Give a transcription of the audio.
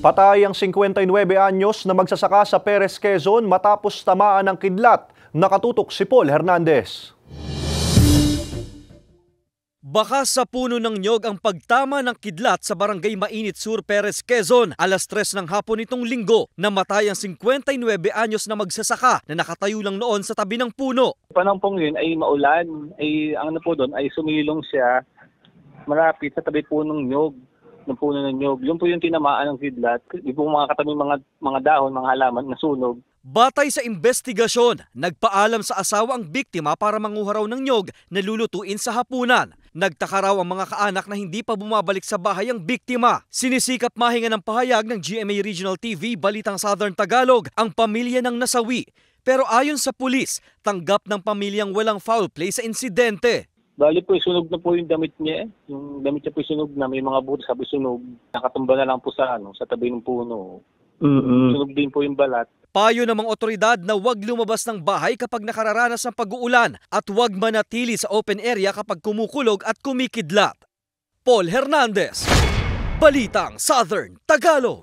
Patay ang 59 anyos na magsasaka sa Perez, Quezon matapos tamaan ng kidlat. Nakatutok si Paul Hernandez. Baka sa puno ng nyog ang pagtama ng kidlat sa barangay Mainit Sur, Perez, Quezon. Alas 3 ng hapon nitong linggo, namatay ang 59 anyos na magsasaka na nakatayo lang noon sa tabi ng puno. Panampong yun ay maulan, ay ang ano po doon ay sumilong siya malapit sa tabi po ng nyog ng puno ng nyog. Yun po yung tinamaan ng kidlat. Yung po mga katabi mga, mga dahon, mga halaman, nasunog. Batay sa investigasyon, nagpaalam sa asawa ang biktima para manguha raw ng nyog na lulutuin sa hapunan. Nagtaka raw ang mga kaanak na hindi pa bumabalik sa bahay ang biktima. Sinisikap mahinga ng pahayag ng GMA Regional TV Balitang Southern Tagalog ang pamilya ng nasawi. Pero ayon sa pulis, tanggap ng pamilyang walang foul play sa insidente. Bali po, sunog na po yung damit niya eh. Yung damit niya po sunog na may mga butas sabi sunog. Nakatumba na lang po sa, ano, sa tabi ng puno. Mm-mm. Sunog din po yung balat. Payo ng mga otoridad na huwag lumabas ng bahay kapag nakararanas ng pag-uulan at huwag manatili sa open area kapag kumukulog at kumikidlat. Paul Hernandez, Balitang Southern Tagalog.